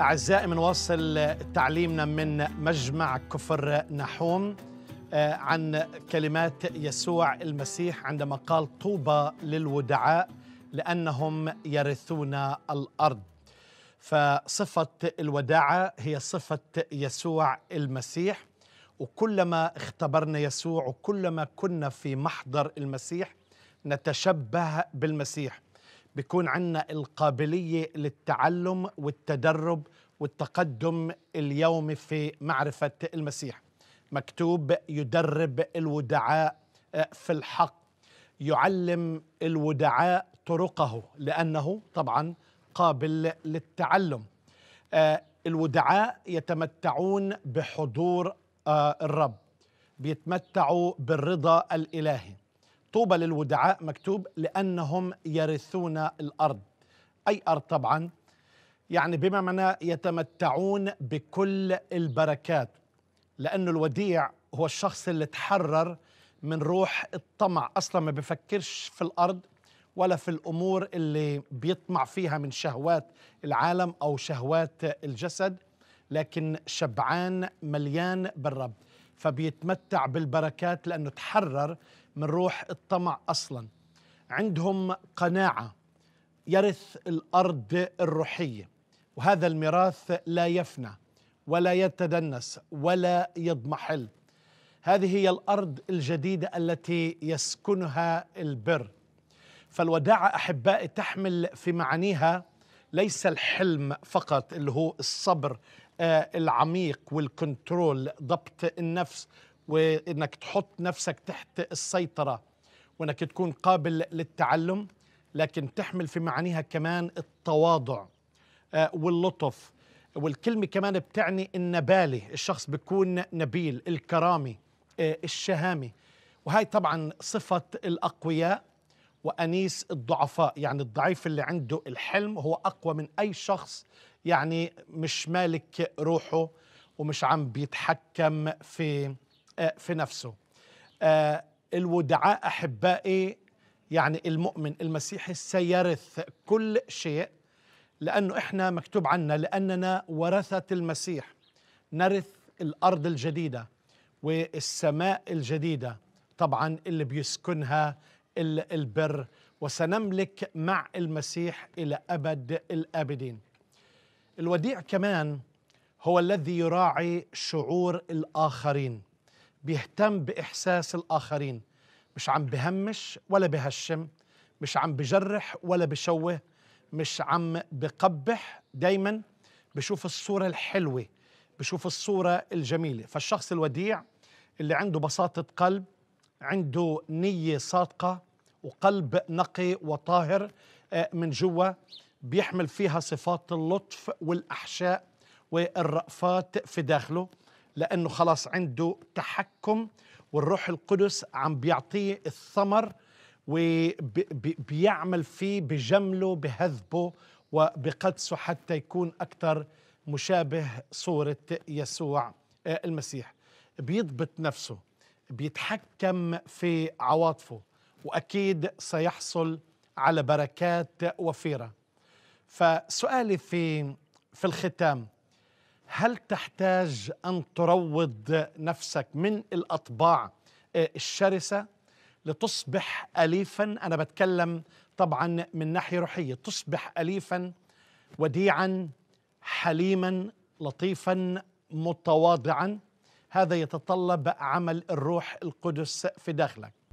أعزائي بنواصل تعليمنا من مجمع كفر نحوم آه، عن كلمات يسوع المسيح عندما قال طوبى للودعاء لأنهم يرثون الأرض فصفة الوداعة هي صفة يسوع المسيح وكلما اختبرنا يسوع وكلما كنا في محضر المسيح نتشبه بالمسيح بيكون عنا القابليه للتعلم والتدرب والتقدم اليومي في معرفه المسيح مكتوب يدرب الودعاء آه، في الحق يعلم الودعاء طرقه لانه طبعا قابل للتعلم آه، الودعاء يتمتعون بحضور آه، الرب بيتمتعوا بالرضا الالهي طوبى للودعاء مكتوب لأنهم يرثون الأرض أي أرض طبعا يعني بما معناه يتمتعون بكل البركات لأنه الوديع هو الشخص اللي تحرر من روح الطمع أصلا ما بفكرش في الأرض ولا في الأمور اللي بيطمع فيها من شهوات العالم أو شهوات الجسد لكن شبعان مليان بالرب فبيتمتع بالبركات لأنه تحرر من روح الطمع أصلا عندهم قناعة يرث الأرض الروحية وهذا الميراث لا يفنى ولا يتدنس ولا يضمحل هذه هي الارض الجديده التي يسكنها البر فالوداعه احبائي تحمل في معانيها ليس الحلم فقط اللي هو الصبر آه، العميق والكنترول ضبط النفس وانك تحط نفسك تحت السيطره وانك تكون قابل للتعلم لكن تحمل في معانيها كمان التواضع آه، واللطف والكلمة كمان بتعني النبالة الشخص بيكون نبيل الكرامة آه، الشهامة وهي طبعا صفة الأقوياء وأنيس الضعفاء يعني الضعيف اللي عنده الحلم هو أقوى من أي شخص يعني مش مالك روحه ومش عم بيتحكم في آه، في نفسه آه، الودعاء أحبائي يعني المؤمن المسيحي سيرث كل شيء لأنه إحنا مكتوب عنا لأننا ورثة المسيح نرث الأرض الجديدة والسماء الجديدة طبعا اللي بيسكنها البر وسنملك مع المسيح إلى أبد الآبدين الوديع كمان هو الذي يراعي شعور الآخرين بيهتم بإحساس الآخرين مش عم بهمش ولا بهشم مش عم بجرح ولا بشوه مش عم بقبح دايما بشوف الصورة الحلوة بشوف الصورة الجميلة فالشخص الوديع اللي عنده بساطة قلب عنده نية صادقة وقلب نقي وطاهر آه، من جوا بيحمل فيها صفات اللطف والأحشاء والرأفات في داخله لأنه خلاص عنده تحكم والروح القدس عم بيعطيه الثمر وبيعمل فيه بجمله بهذبه وبقدسه حتى يكون أكثر مشابه صورة يسوع آه، المسيح بيضبط نفسه بيتحكم في عواطفه وأكيد سيحصل على بركات وفيرة فسؤالي في في الختام هل تحتاج ان تروض نفسك من الاطباع آه، الشرسه لتصبح اليفا انا بتكلم طبعا من ناحيه روحيه تصبح اليفا وديعا حليما لطيفا متواضعا هذا يتطلب عمل الروح القدس في داخلك